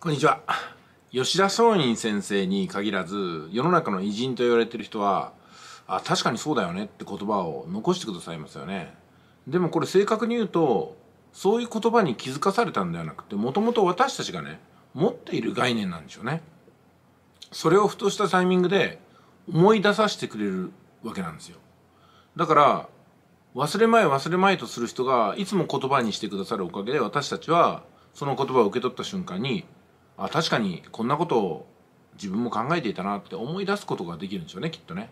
こんにちは吉田松陰先生に限らず世の中の偉人と言われてる人はあ確かにそうだよねって言葉を残してくださいますよねでもこれ正確に言うとそういう言葉に気づかされたんではなくてもともと私たちがね持っている概念なんでしょうねそれをふとしたタイミングで思い出させてくれるわけなんですよだから忘れまい忘れまいとする人がいつも言葉にしてくださるおかげで私たちはその言葉を受け取った瞬間にあ確かにこんなことを自分も考えていたなって思い出すことができるんでしょうねきっとね。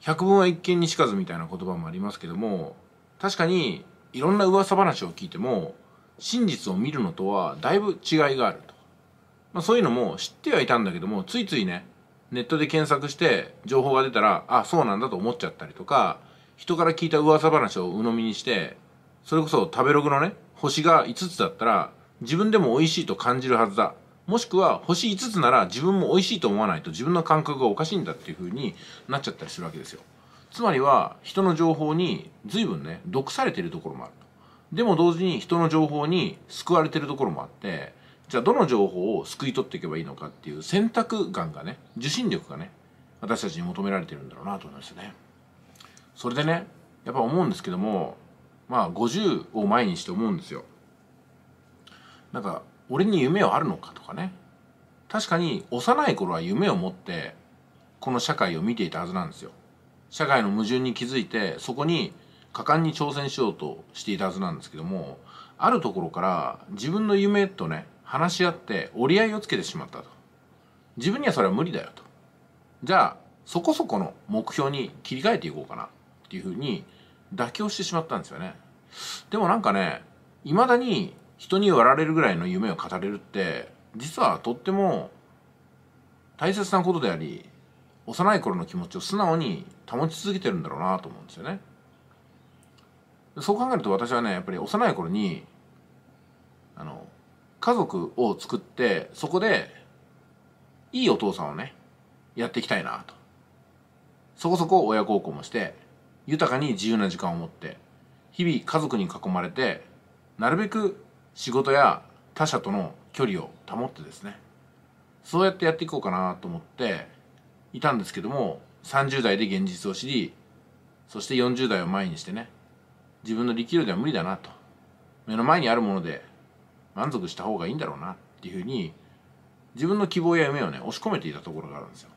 百聞は一見にしかずみたいな言葉もありますけども確かにいろんな噂話を聞いても真実を見るのとはだいぶ違いがあると、まあ、そういうのも知ってはいたんだけどもついついねネットで検索して情報が出たらあそうなんだと思っちゃったりとか人から聞いた噂話を鵜呑みにしてそれこそ食べログのね星が5つだったら自分でも美味しいと感じるはずだもしくは星5つなら自分も美味しいと思わないと自分の感覚がおかしいんだっていう風になっちゃったりするわけですよつまりは人の情報に随分ね毒されているところもあるでも同時に人の情報に救われてるところもあってじゃあどの情報をすくい取っていけばいいのかっていう選択眼がね受信力がね私たちに求められてるんだろうなと思いますよねそれでねやっぱ思うんですけどもまあ50を前にして思うんですよなんか俺に夢はあるのかとかね確かに幼い頃は夢を持ってこの社会を見ていたはずなんですよ社会の矛盾に気づいてそこに果敢に挑戦しようとしていたはずなんですけどもあるところから自分の夢とね話し合って折り合いをつけてしまったと自分にはそれは無理だよとじゃあそこそこの目標に切り替えていこうかなっていうふうに妥協してしまったんですよねでもなんかねいまだに人に割られるぐらいの夢を語れるって実はとっても大切なことであり幼い頃の気持ちを素直に保ち続けてるんだろうなと思うんですよね。そう考えると私はねやっぱり幼い頃にあの家族を作ってそこでいいお父さんをねやっていきたいなとそこそこ親孝行もして豊かに自由な時間を持って日々家族に囲まれてなるべく仕事や他者との距離を保ってですねそうやってやっていこうかなと思っていたんですけども30代で現実を知りそして40代を前にしてね自分の力量では無理だなと目の前にあるもので満足した方がいいんだろうなっていうふうに自分の希望や夢をね押し込めていたところがあるんですよ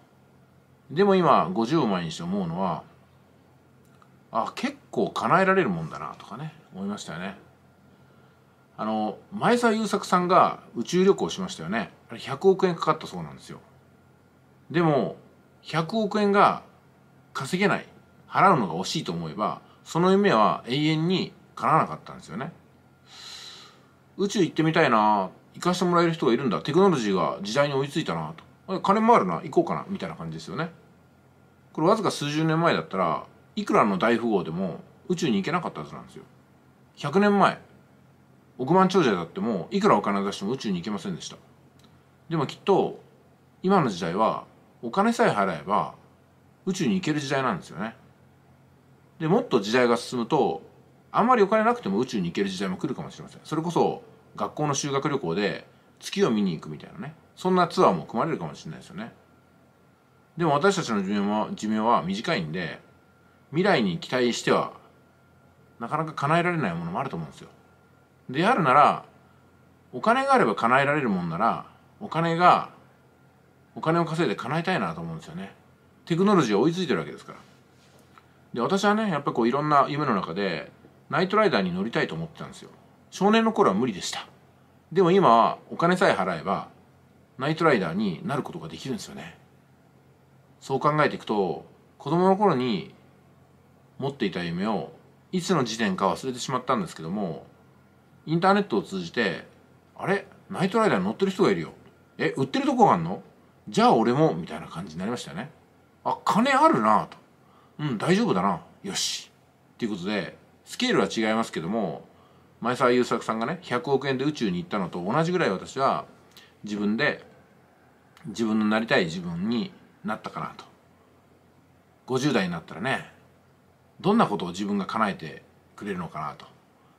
でも今50を前にして思うのはあ結構叶えられるもんだなとかね思いましたよねあの前澤友作さんが宇宙旅行しましたよねあれ100億円かかったそうなんですよでも100億円が稼げない払うのが惜しいと思えばその夢は永遠に叶わなかったんですよね宇宙行ってみたいな行かしてもらえる人がいるんだテクノロジーが時代に追いついたなと金もあるな行こうかなみたいな感じですよねこれわずか数十年前だったらいくらの大富豪でも宇宙に行けなかったはずなんですよ100年前億万長者だってもいくらお金出しても宇宙に行けませんでしたでもきっと今の時代はお金さえ払えば宇宙に行ける時代なんですよねでもっと時代が進むとあんまりお金なくても宇宙に行ける時代も来るかもしれませんそれこそ学校の修学旅行で月を見に行くみたいなねそんなツアーも組まれるかもしれないですよねでも私たちの寿命は寿命は短いんで未来に期待してはなかなか叶えられないものもあると思うんですよであるならお金があれば叶えられるもんならお金がお金を稼いで叶えたいなと思うんですよねテクノロジーは追いついてるわけですからで私はねやっぱこういろんな夢の中でナイトライダーに乗りたいと思ってたんですよ少年の頃は無理でしたでも今はお金さえ払えばナイトライダーになることができるんですよねそう考えていくと子供の頃に持っていた夢をいつの時点か忘れてしまったんですけどもインターネットを通じて「あれナイトライダーに乗ってる人がいるよ」え「売ってるとこがあんのじゃあ俺も」みたいな感じになりましたよね。あ金あるなと。うん大丈夫だなよし。っていうことでスケールは違いますけども前澤友作さんがね100億円で宇宙に行ったのと同じぐらい私は自分で自分のなりたい自分になったかなと。50代になったらねどんなことを自分が叶えてくれるのかなと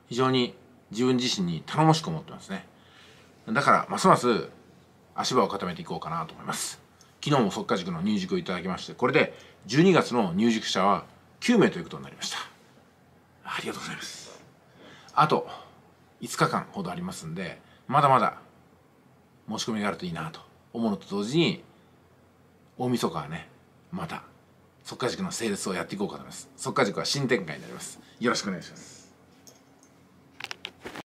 非常に自分自身に頼もしく思ってますねだからますます足場を固めていこうかなと思います昨日も速化塾の入塾をいただきましてこれで12月の入塾者は9名ということになりましたありがとうございますあと5日間ほどありますんでまだまだ申し込みがあるといいなと思うのと同時に大晦日はねまた速化塾の整列をやっていこうかと思います速化塾は新展開になりますよろしくお願いします